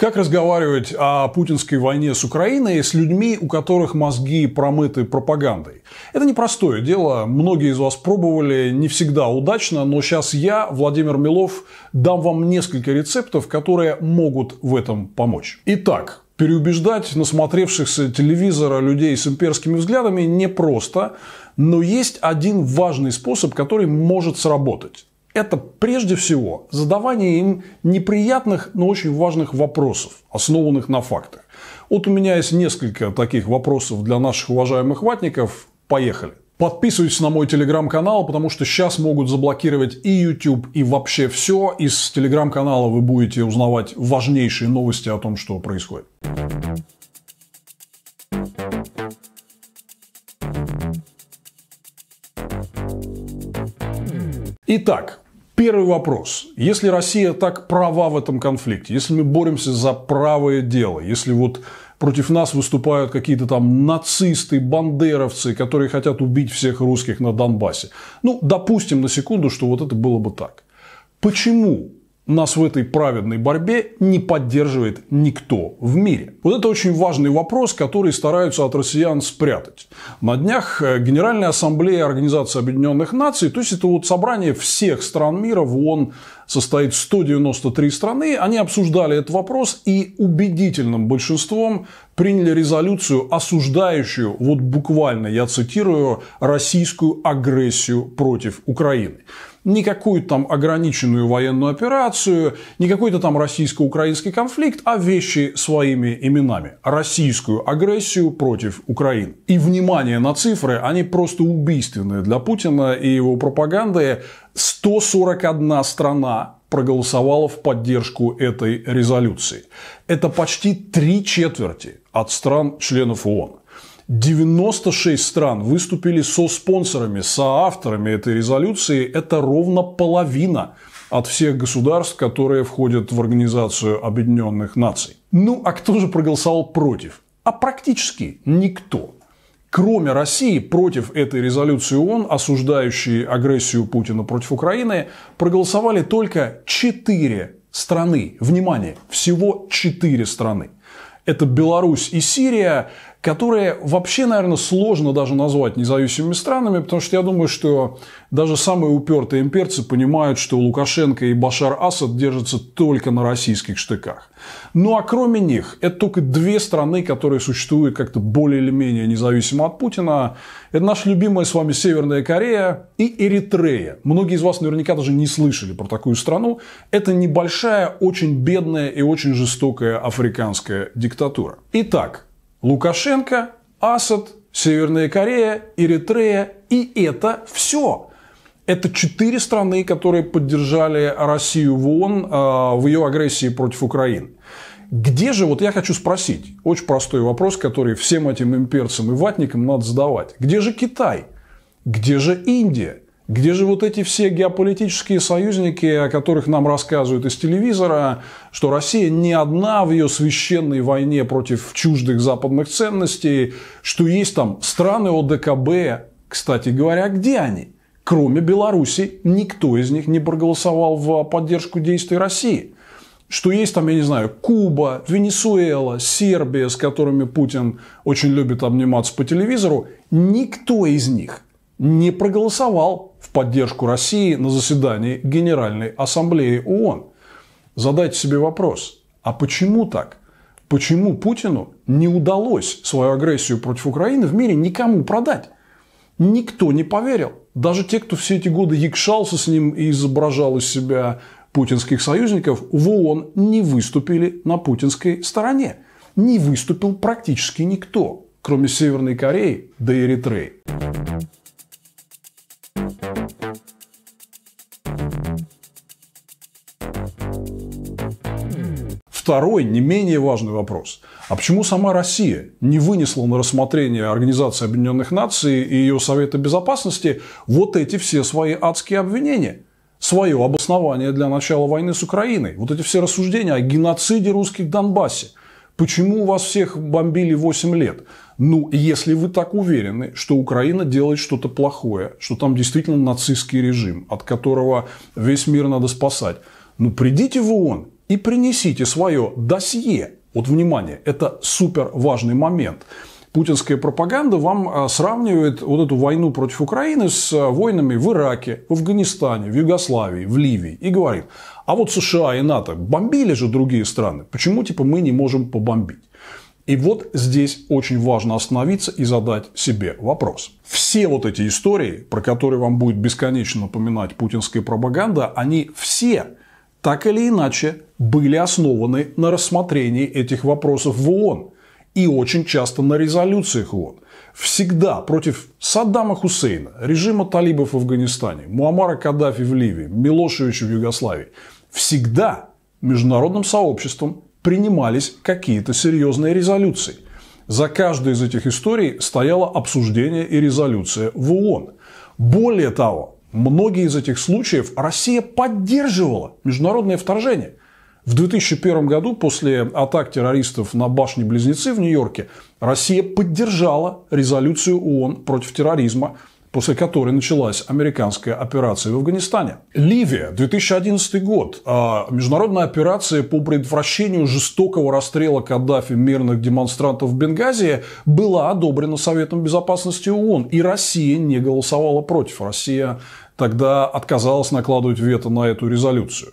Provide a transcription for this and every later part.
Как разговаривать о путинской войне с Украиной с людьми, у которых мозги промыты пропагандой? Это непростое дело. Многие из вас пробовали, не всегда удачно, но сейчас я, Владимир Милов, дам вам несколько рецептов, которые могут в этом помочь. Итак, переубеждать насмотревшихся телевизора людей с имперскими взглядами непросто, но есть один важный способ, который может сработать это прежде всего задавание им неприятных, но очень важных вопросов, основанных на фактах. Вот у меня есть несколько таких вопросов для наших уважаемых ватников. Поехали. Подписывайтесь на мой телеграм-канал, потому что сейчас могут заблокировать и YouTube, и вообще все. Из телеграм-канала вы будете узнавать важнейшие новости о том, что происходит. Итак, Первый вопрос. Если Россия так права в этом конфликте, если мы боремся за правое дело, если вот против нас выступают какие-то там нацисты, бандеровцы, которые хотят убить всех русских на Донбассе. Ну, допустим на секунду, что вот это было бы так. Почему нас в этой праведной борьбе не поддерживает никто в мире. Вот это очень важный вопрос, который стараются от россиян спрятать. На днях э, Генеральная Ассамблея Организации Объединенных Наций, то есть это вот собрание всех стран мира в ООН состоит 193 страны, они обсуждали этот вопрос и убедительным большинством приняли резолюцию, осуждающую, вот буквально я цитирую, российскую агрессию против Украины не какую-то там ограниченную военную операцию, не какой-то там российско-украинский конфликт, а вещи своими именами. Российскую агрессию против Украины. И внимание на цифры, они просто убийственные для Путина и его пропаганды. 141 страна проголосовала в поддержку этой резолюции. Это почти три четверти от стран-членов ООН. 96 стран выступили со спонсорами, со авторами этой резолюции. Это ровно половина от всех государств, которые входят в Организацию Объединенных Наций. Ну, а кто же проголосовал против? А практически никто. Кроме России, против этой резолюции ООН, осуждающей агрессию Путина против Украины, проголосовали только четыре страны. Внимание, всего четыре страны. Это Беларусь и Сирия, которые вообще, наверное, сложно даже назвать независимыми странами, потому что я думаю, что даже самые упертые имперцы понимают, что Лукашенко и Башар Асад держатся только на российских штыках. Ну а кроме них, это только две страны, которые существуют как-то более или менее независимо от Путина. Это наша любимая с вами Северная Корея и Эритрея. Многие из вас наверняка даже не слышали про такую страну. Это небольшая, очень бедная и очень жестокая африканская диктатура. Итак, Лукашенко, Асад, Северная Корея, Эритрея. И это все. Это четыре страны, которые поддержали Россию в ООН э, в ее агрессии против Украины. Где же, вот я хочу спросить, очень простой вопрос, который всем этим имперцам и ватникам надо задавать. Где же Китай? Где же Индия? Где же вот эти все геополитические союзники, о которых нам рассказывают из телевизора, что Россия не одна в ее священной войне против чуждых западных ценностей, что есть там страны ОДКБ, кстати говоря, где они? Кроме Беларуси, никто из них не проголосовал в поддержку действий России. Что есть там, я не знаю, Куба, Венесуэла, Сербия, с которыми Путин очень любит обниматься по телевизору, никто из них не проголосовал в поддержку России на заседании Генеральной Ассамблеи ООН. Задайте себе вопрос, а почему так? Почему Путину не удалось свою агрессию против Украины в мире никому продать? Никто не поверил. Даже те, кто все эти годы якшался с ним и изображал из себя путинских союзников, в ООН не выступили на путинской стороне. Не выступил практически никто, кроме Северной Кореи да Эритреи. Второй, не менее важный вопрос. А почему сама Россия не вынесла на рассмотрение Организации Объединенных Наций и ее Совета Безопасности вот эти все свои адские обвинения? свое обоснование для начала войны с Украиной. Вот эти все рассуждения о геноциде русских в Донбассе – Почему вас всех бомбили 8 лет? Ну, если вы так уверены, что Украина делает что-то плохое, что там действительно нацистский режим, от которого весь мир надо спасать, ну, придите в ООН и принесите свое досье. Вот, внимание, это супер важный момент путинская пропаганда вам а, сравнивает вот эту войну против Украины с а, войнами в Ираке, в Афганистане, в Югославии, в Ливии. И говорит, а вот США и НАТО бомбили же другие страны. Почему типа мы не можем побомбить? И вот здесь очень важно остановиться и задать себе вопрос. Все вот эти истории, про которые вам будет бесконечно напоминать путинская пропаганда, они все так или иначе были основаны на рассмотрении этих вопросов в ООН и очень часто на резолюциях ООН. Всегда против Саддама Хусейна, режима талибов в Афганистане, Муамара Каддафи в Ливии, Милошевича в Югославии. Всегда международным сообществом принимались какие-то серьезные резолюции. За каждой из этих историй стояло обсуждение и резолюция в ООН. Более того, многие из этих случаев Россия поддерживала международное вторжение. В 2001 году, после атак террористов на башни-близнецы в Нью-Йорке, Россия поддержала резолюцию ООН против терроризма, после которой началась американская операция в Афганистане. Ливия, 2011 год. А международная операция по предотвращению жестокого расстрела Каддафи мирных демонстрантов в Бенгази была одобрена Советом Безопасности ООН, и Россия не голосовала против. Россия тогда отказалась накладывать вето на эту резолюцию.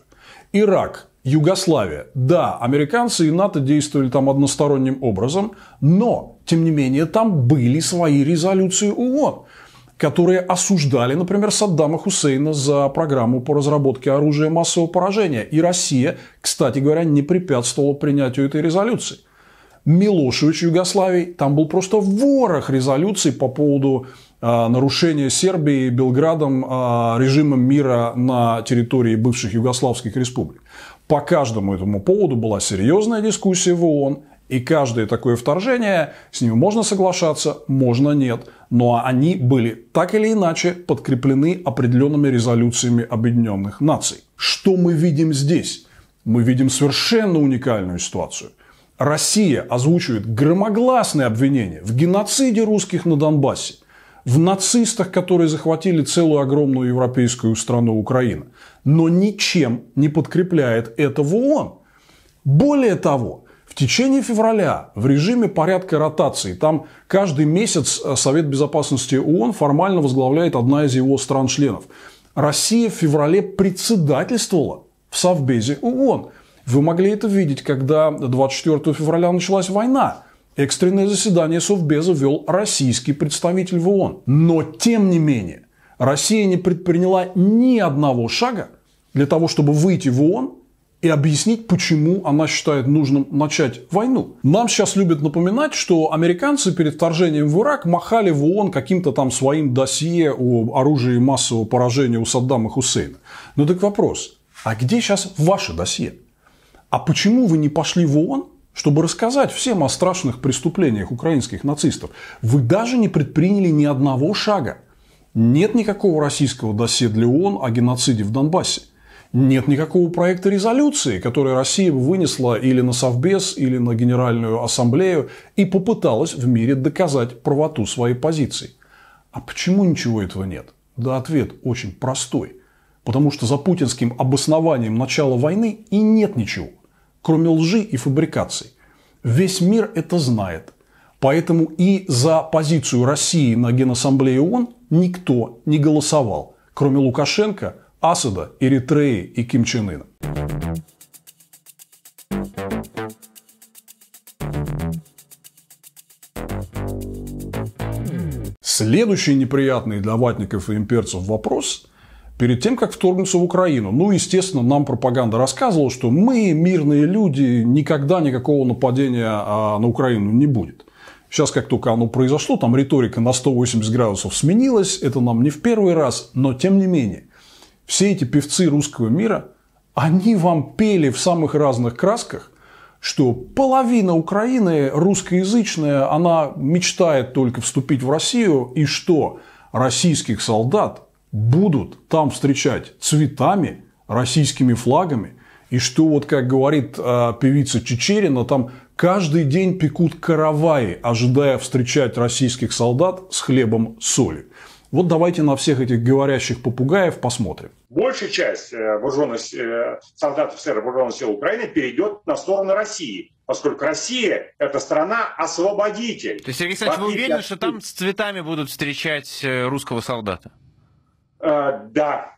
Ирак. Югославия. Да, американцы и НАТО действовали там односторонним образом, но, тем не менее, там были свои резолюции ООН, которые осуждали, например, Саддама Хусейна за программу по разработке оружия массового поражения. И Россия, кстати говоря, не препятствовала принятию этой резолюции. Милошевич Югославии, там был просто ворох резолюций по поводу а, нарушение Сербии Белградом а, режимом мира на территории бывших югославских республик. По каждому этому поводу была серьезная дискуссия в ООН, и каждое такое вторжение, с ними можно соглашаться, можно нет. Но они были так или иначе подкреплены определенными резолюциями Объединенных Наций. Что мы видим здесь? Мы видим совершенно уникальную ситуацию. Россия озвучивает громогласные обвинения в геноциде русских на Донбассе – в нацистах, которые захватили целую огромную европейскую страну Украина, но ничем не подкрепляет это в ООН. Более того, в течение февраля в режиме порядка ротации, там каждый месяц э, Совет Безопасности ООН формально возглавляет одна из его стран-членов. Россия в феврале председательствовала в Совбезе ООН. Вы могли это видеть, когда 24 февраля началась война. Экстренное заседание Совбеза вел российский представитель в ООН. Но, тем не менее, Россия не предприняла ни одного шага для того, чтобы выйти в ООН и объяснить, почему она считает нужным начать войну. Нам сейчас любят напоминать, что американцы перед вторжением в Ирак махали в ООН каким-то там своим досье о оружии массового поражения у Саддама Хусейна. Ну так вопрос, а где сейчас ваше досье? А почему вы не пошли в ООН чтобы рассказать всем о страшных преступлениях украинских нацистов, вы даже не предприняли ни одного шага. Нет никакого российского досье для ООН о геноциде в Донбассе. Нет никакого проекта резолюции, который Россия бы вынесла или на Совбез, или на Генеральную Ассамблею и попыталась в мире доказать правоту своей позиции. А почему ничего этого нет? Да ответ очень простой. Потому что за путинским обоснованием начала войны и нет ничего кроме лжи и фабрикаций. Весь мир это знает. Поэтому и за позицию России на Генассамблее ООН никто не голосовал, кроме Лукашенко, Асада, Эритреи и Ким Чен Ына. Следующий неприятный для ватников и имперцев вопрос – перед тем, как вторгнуться в Украину. Ну, естественно, нам пропаганда рассказывала, что мы, мирные люди, никогда никакого нападения а, на Украину не будет. Сейчас, как только оно произошло, там риторика на 180 градусов сменилась, это нам не в первый раз, но тем не менее, все эти певцы русского мира, они вам пели в самых разных красках, что половина Украины русскоязычная, она мечтает только вступить в Россию, и что российских солдат будут там встречать цветами, российскими флагами, и что вот, как говорит э, певица Чечерина, там каждый день пекут караваи, ожидая встречать российских солдат с хлебом соли. Вот давайте на всех этих говорящих попугаев посмотрим. Большая часть э, вооруженных э, солдат СССР вооруженных сил Украины перейдет на сторону России, поскольку Россия – это страна-освободитель. То есть, Сергей Александрович, вы уверены, от... что там с цветами будут встречать э, русского солдата? Э, да,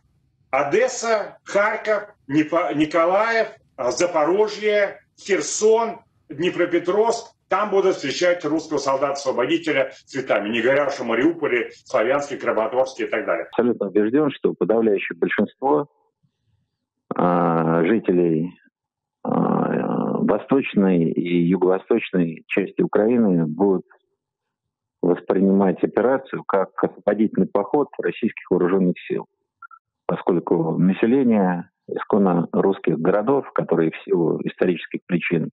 Одесса, Харьков, Николаев, э, Запорожье, Херсон, Днепропетровск. Там будут встречать русского солдата-освободителя цветами, не говоря уж о Мариуполе, Славянске, Краматорске и так далее. Абсолютно убежден, что подавляющее большинство э, жителей э, восточной и юго-восточной части Украины будут воспринимать операцию как освободительный поход российских вооруженных сил, поскольку население исконно русских городов, которые в силу исторических причин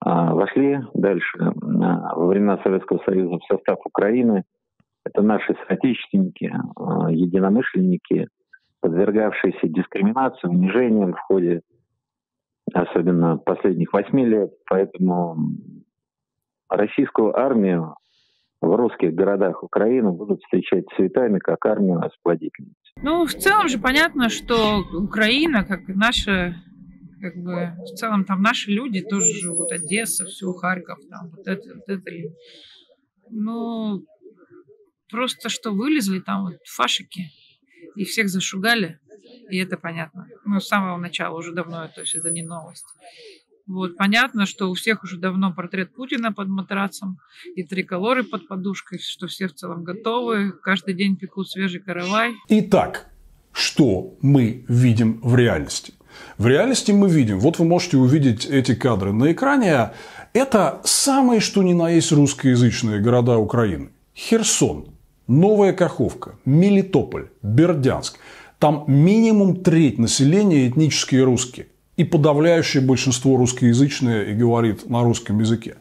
а, вошли дальше а, во времена Советского Союза в состав Украины, это наши соотечественники, а, единомышленники, подвергавшиеся дискриминации, унижениям в ходе особенно последних восьми лет. Поэтому российскую армию в русских городах Украины будут встречать цветами, как армия нас освободительниц. Ну, в целом же понятно, что Украина, как и наша как бы в целом там наши люди тоже живут, Одесса, все, Харьков, там вот это, вот это. ну просто что вылезли там вот фашики и всех зашугали, и это понятно. Ну, с самого начала уже давно, то есть это не новость. Вот, понятно, что у всех уже давно портрет Путина под матрасом и триколоры под подушкой, что все в целом готовы, каждый день пекут свежий каравай. Итак, что мы видим в реальности? В реальности мы видим, вот вы можете увидеть эти кадры на экране, это самые что ни на есть русскоязычные города Украины. Херсон, Новая Каховка, Мелитополь, Бердянск. Там минимум треть населения этнические русские и подавляющее большинство русскоязычное и говорит на русском языке.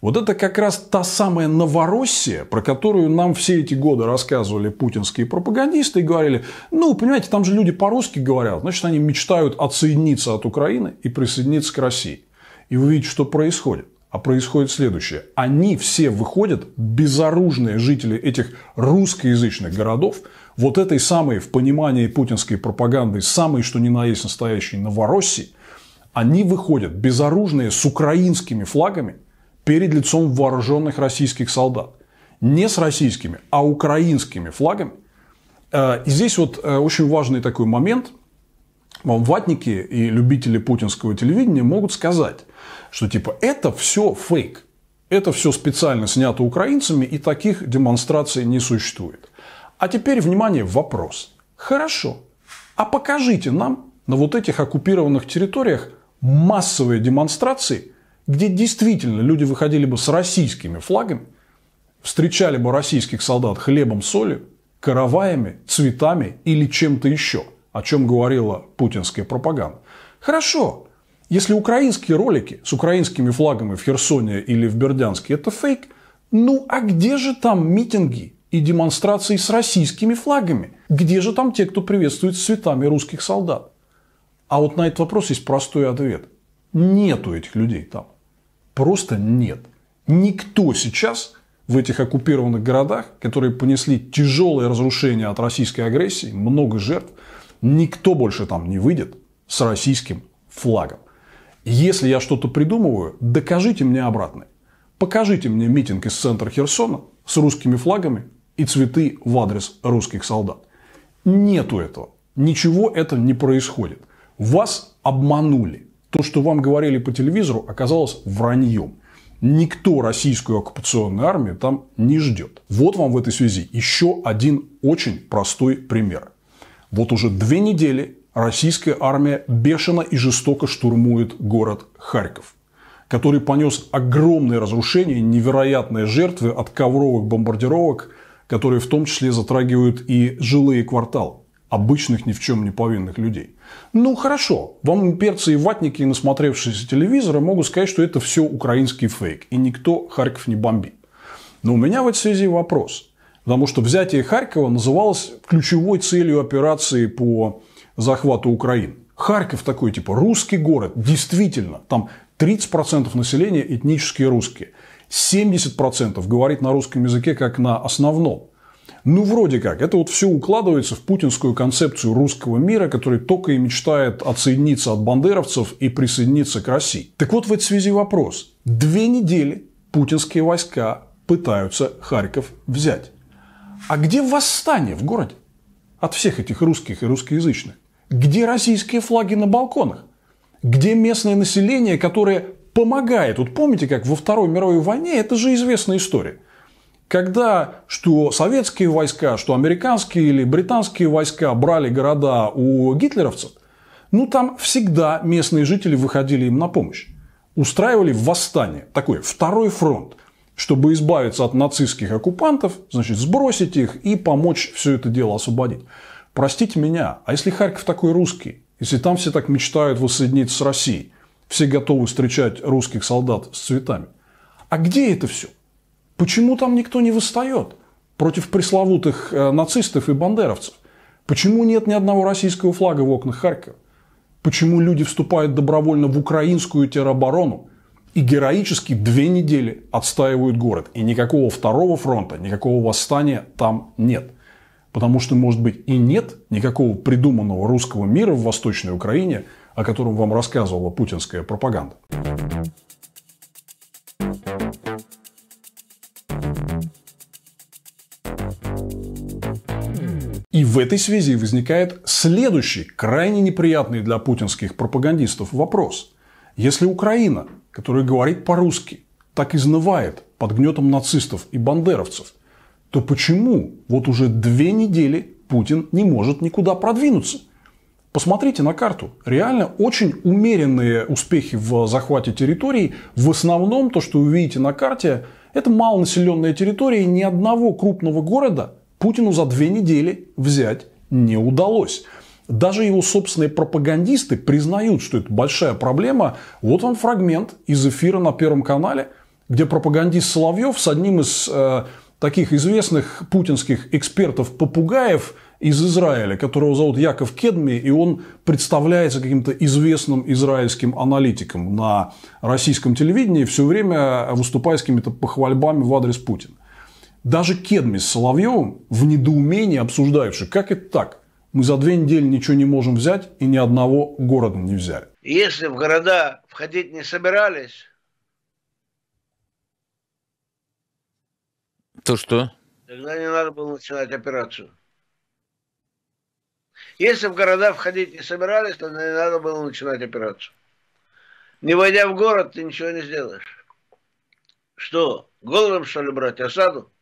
Вот это как раз та самая Новороссия, про которую нам все эти годы рассказывали путинские пропагандисты и говорили, ну, понимаете, там же люди по-русски говорят, значит, они мечтают отсоединиться от Украины и присоединиться к России. И вы видите, что происходит. А происходит следующее. Они все выходят, безоружные жители этих русскоязычных городов – вот этой самой, в понимании путинской пропаганды, самой, что ни на есть настоящей Новороссии, они выходят безоружные с украинскими флагами перед лицом вооруженных российских солдат. Не с российскими, а украинскими флагами. Э, и здесь вот э, очень важный такой момент. Вам Ватники и любители путинского телевидения могут сказать, что типа это все фейк. Это все специально снято украинцами, и таких демонстраций не существует. А теперь, внимание, вопрос. Хорошо, а покажите нам на вот этих оккупированных территориях массовые демонстрации, где действительно люди выходили бы с российскими флагами, встречали бы российских солдат хлебом, солью, караваями, цветами или чем-то еще, о чем говорила путинская пропаганда. Хорошо, если украинские ролики с украинскими флагами в Херсоне или в Бердянске – это фейк, ну а где же там митинги и демонстрации с российскими флагами. Где же там те, кто приветствует цветами русских солдат? А вот на этот вопрос есть простой ответ. Нету этих людей там. Просто нет. Никто сейчас в этих оккупированных городах, которые понесли тяжелые разрушения от российской агрессии, много жертв, никто больше там не выйдет с российским флагом. Если я что-то придумываю, докажите мне обратное. Покажите мне митинг из центра Херсона с русскими флагами и цветы в адрес русских солдат. Нету этого. Ничего этого не происходит. Вас обманули. То, что вам говорили по телевизору, оказалось враньем. Никто российскую оккупационную армию там не ждет. Вот вам в этой связи еще один очень простой пример. Вот уже две недели российская армия бешено и жестоко штурмует город Харьков, который понес огромные разрушения, невероятные жертвы от ковровых бомбардировок – которые в том числе затрагивают и жилые кварталы обычных ни в чем не повинных людей. Ну хорошо, вам перцы и ватники, насмотревшиеся телевизора, могут сказать, что это все украинский фейк, и никто Харьков не бомбит. Но у меня в этой связи вопрос. Потому что взятие Харькова называлось ключевой целью операции по захвату Украины. Харьков такой, типа, русский город, действительно, там 30% населения этнические русские – 70% говорит на русском языке как на основном. Ну, вроде как. Это вот все укладывается в путинскую концепцию русского мира, который только и мечтает отсоединиться от бандеровцев и присоединиться к России. Так вот, в этой связи вопрос. Две недели путинские войска пытаются Харьков взять. А где восстание в городе? От всех этих русских и русскоязычных. Где российские флаги на балконах? Где местное население, которое помогает. Вот помните, как во Второй мировой войне, это же известная история. Когда что советские войска, что американские или британские войска брали города у гитлеровцев, ну там всегда местные жители выходили им на помощь. Устраивали восстание, такой второй фронт, чтобы избавиться от нацистских оккупантов, значит, сбросить их и помочь все это дело освободить. Простите меня, а если Харьков такой русский, если там все так мечтают воссоединиться с Россией, все готовы встречать русских солдат с цветами. А где это все? Почему там никто не восстает против пресловутых э, нацистов и бандеровцев? Почему нет ни одного российского флага в окнах Харькова? Почему люди вступают добровольно в украинскую тероборону и героически две недели отстаивают город? И никакого второго фронта, никакого восстания там нет. Потому что, может быть, и нет никакого придуманного русского мира в Восточной Украине – о котором вам рассказывала путинская пропаганда. И в этой связи возникает следующий, крайне неприятный для путинских пропагандистов вопрос. Если Украина, которая говорит по-русски, так изнывает под гнетом нацистов и бандеровцев, то почему вот уже две недели Путин не может никуда продвинуться? Посмотрите на карту. Реально очень умеренные успехи в захвате территорий. В основном то, что вы видите на карте, это малонаселенные территории. Ни одного крупного города Путину за две недели взять не удалось. Даже его собственные пропагандисты признают, что это большая проблема. Вот вам фрагмент из эфира на Первом канале, где пропагандист Соловьев с одним из э, таких известных путинских экспертов-попугаев – из Израиля, которого зовут Яков Кедми, и он представляется каким-то известным израильским аналитиком на российском телевидении, все время выступая с какими-то похвальбами в адрес Путина. Даже Кедми с Соловьевым в недоумении обсуждают, как это так? Мы за две недели ничего не можем взять и ни одного города не взяли. Если в города входить не собирались... То что? Тогда не надо было начинать операцию. Если в города входить не собирались, то не надо было начинать операцию. Не войдя в город, ты ничего не сделаешь. Что, голодом, что ли, брать осаду?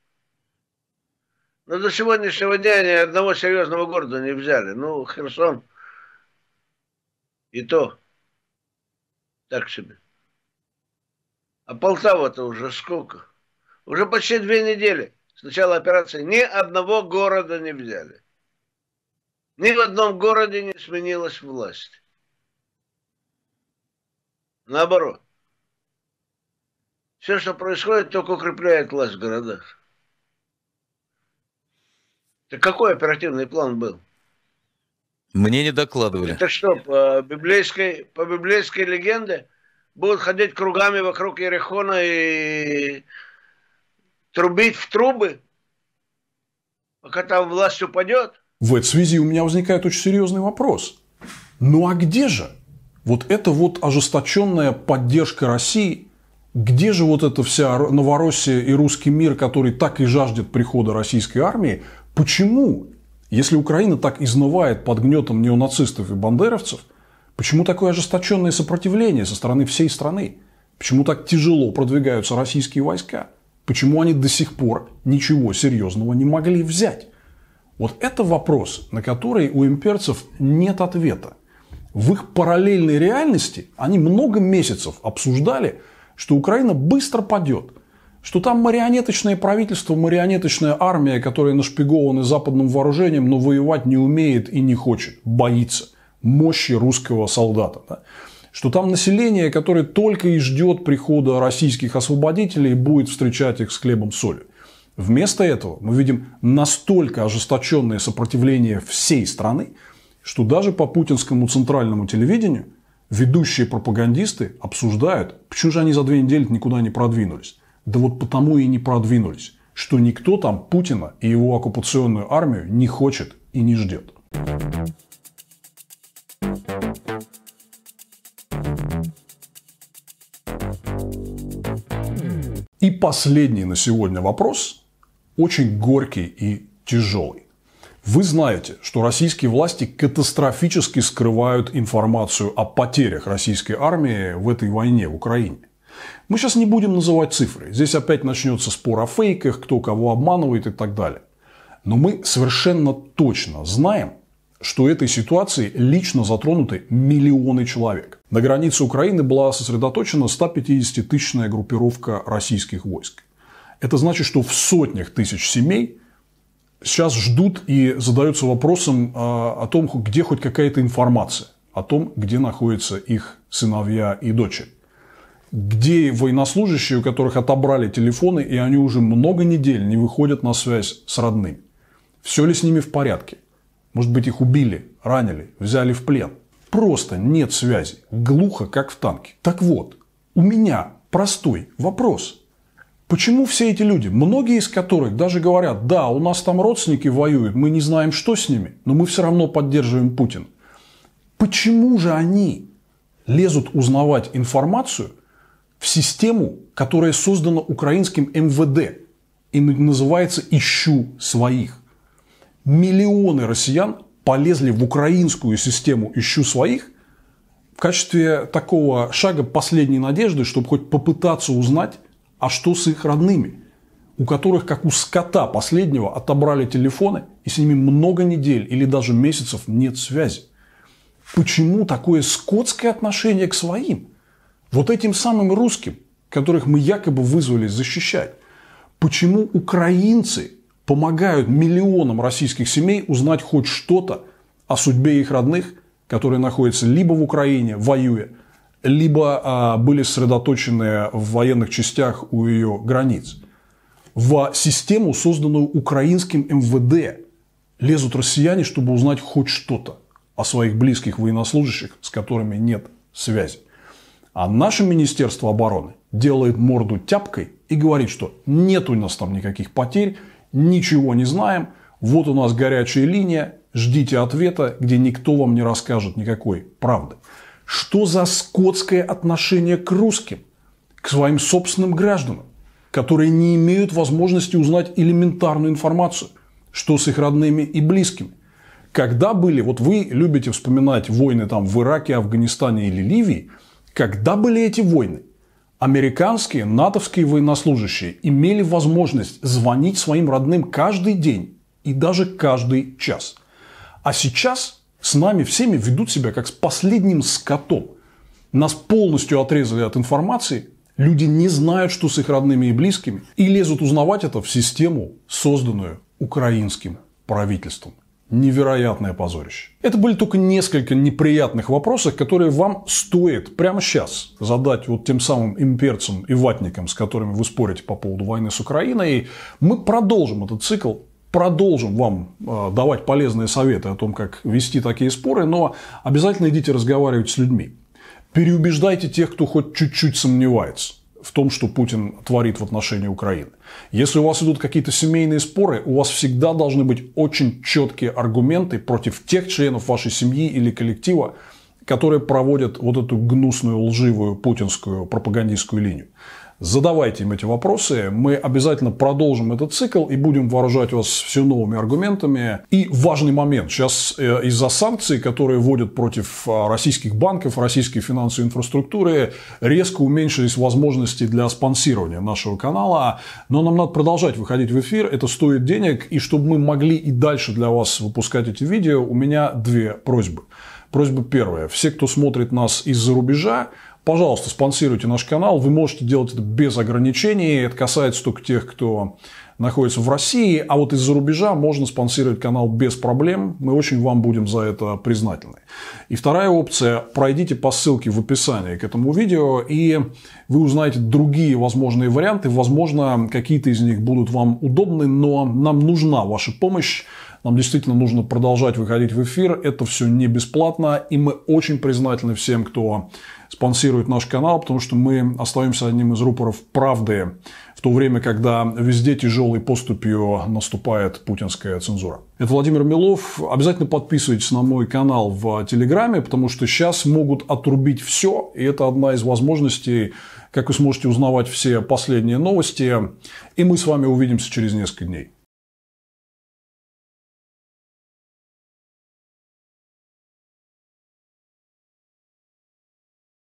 Но ну, до сегодняшнего дня ни одного серьезного города не взяли. Ну, Херсон и то так себе. А Полтава-то уже сколько? Уже почти две недели. Сначала операции ни одного города не взяли. Ни в одном городе не сменилась власть. Наоборот. Все, что происходит, только укрепляет власть в городах. Так какой оперативный план был? Мне не докладывали. Это что, по библейской, по библейской легенде будут ходить кругами вокруг Ерехона и трубить в трубы, пока там власть упадет? В этой связи у меня возникает очень серьезный вопрос. Ну а где же? Вот эта вот ожесточенная поддержка России, где же вот эта вся Новороссия и русский мир, который так и жаждет прихода российской армии, почему, если Украина так изнывает под гнетом неонацистов и бандеровцев, почему такое ожесточенное сопротивление со стороны всей страны? Почему так тяжело продвигаются российские войска? Почему они до сих пор ничего серьезного не могли взять? Вот это вопрос, на который у имперцев нет ответа. В их параллельной реальности они много месяцев обсуждали, что Украина быстро падет, что там марионеточное правительство, марионеточная армия, которая нашпигована западным вооружением, но воевать не умеет и не хочет, боится мощи русского солдата. Да? Что там население, которое только и ждет прихода российских освободителей, будет встречать их с хлебом солью Вместо этого мы видим настолько ожесточенное сопротивление всей страны, что даже по путинскому центральному телевидению ведущие пропагандисты обсуждают, почему же они за две недели никуда не продвинулись. Да вот потому и не продвинулись, что никто там Путина и его оккупационную армию не хочет и не ждет. И последний на сегодня вопрос очень горький и тяжелый. Вы знаете, что российские власти катастрофически скрывают информацию о потерях российской армии в этой войне в Украине. Мы сейчас не будем называть цифры. Здесь опять начнется спор о фейках, кто кого обманывает и так далее. Но мы совершенно точно знаем, что этой ситуации лично затронуты миллионы человек. На границе Украины была сосредоточена 150-тысячная группировка российских войск. Это значит, что в сотнях тысяч семей сейчас ждут и задаются вопросом а, о том, где хоть какая-то информация, о том, где находятся их сыновья и дочери. Где военнослужащие, у которых отобрали телефоны, и они уже много недель не выходят на связь с родными. Все ли с ними в порядке? Может быть, их убили, ранили, взяли в плен. Просто нет связи. Глухо, как в танке. Так вот, у меня простой вопрос. Почему все эти люди, многие из которых даже говорят, да, у нас там родственники воюют, мы не знаем, что с ними, но мы все равно поддерживаем Путин. Почему же они лезут узнавать информацию в систему, которая создана украинским МВД и называется «Ищу своих»? Миллионы россиян полезли в украинскую систему «Ищу своих» в качестве такого шага последней надежды, чтобы хоть попытаться узнать, а что с их родными, у которых, как у скота последнего, отобрали телефоны, и с ними много недель или даже месяцев нет связи? Почему такое скотское отношение к своим? Вот этим самым русским, которых мы якобы вызвали защищать. Почему украинцы помогают миллионам российских семей узнать хоть что-то о судьбе их родных, которые находятся либо в Украине, воюя, либо а, были сосредоточены в военных частях у ее границ. В систему, созданную украинским МВД, лезут россияне, чтобы узнать хоть что-то о своих близких военнослужащих, с которыми нет связи. А наше Министерство обороны делает морду тяпкой и говорит, что нет у нас там никаких потерь, ничего не знаем, вот у нас горячая линия, ждите ответа, где никто вам не расскажет никакой правды. Что за скотское отношение к русским, к своим собственным гражданам, которые не имеют возможности узнать элементарную информацию, что с их родными и близкими? Когда были, вот вы любите вспоминать войны там в Ираке, Афганистане или Ливии, когда были эти войны? Американские, натовские военнослужащие имели возможность звонить своим родным каждый день и даже каждый час. А сейчас с нами всеми ведут себя как с последним скотом. Нас полностью отрезали от информации, люди не знают, что с их родными и близкими, и лезут узнавать это в систему, созданную украинским правительством. Невероятное позорище. Это были только несколько неприятных вопросов, которые вам стоит прямо сейчас задать вот тем самым имперцам и ватникам, с которыми вы спорите по поводу войны с Украиной. И мы продолжим этот цикл продолжим вам э, давать полезные советы о том, как вести такие споры, но обязательно идите разговаривать с людьми. Переубеждайте тех, кто хоть чуть-чуть сомневается в том, что Путин творит в отношении Украины. Если у вас идут какие-то семейные споры, у вас всегда должны быть очень четкие аргументы против тех членов вашей семьи или коллектива, которые проводят вот эту гнусную, лживую путинскую пропагандистскую линию. Задавайте им эти вопросы. Мы обязательно продолжим этот цикл и будем вооружать вас все новыми аргументами. И важный момент. Сейчас э, из-за санкций, которые вводят против э, российских банков, российской финансовой инфраструктуры, резко уменьшились возможности для спонсирования нашего канала. Но нам надо продолжать выходить в эфир. Это стоит денег. И чтобы мы могли и дальше для вас выпускать эти видео, у меня две просьбы. Просьба первая. Все, кто смотрит нас из-за рубежа, Пожалуйста, спонсируйте наш канал. Вы можете делать это без ограничений. Это касается только тех, кто находится в России. А вот из-за рубежа можно спонсировать канал без проблем. Мы очень вам будем за это признательны. И вторая опция. Пройдите по ссылке в описании к этому видео. И вы узнаете другие возможные варианты. Возможно, какие-то из них будут вам удобны. Но нам нужна ваша помощь нам действительно нужно продолжать выходить в эфир. Это все не бесплатно. И мы очень признательны всем, кто спонсирует наш канал, потому что мы остаемся одним из рупоров правды в то время, когда везде тяжелой поступью наступает путинская цензура. Это Владимир Милов. Обязательно подписывайтесь на мой канал в Телеграме, потому что сейчас могут отрубить все, и это одна из возможностей, как вы сможете узнавать все последние новости. И мы с вами увидимся через несколько дней.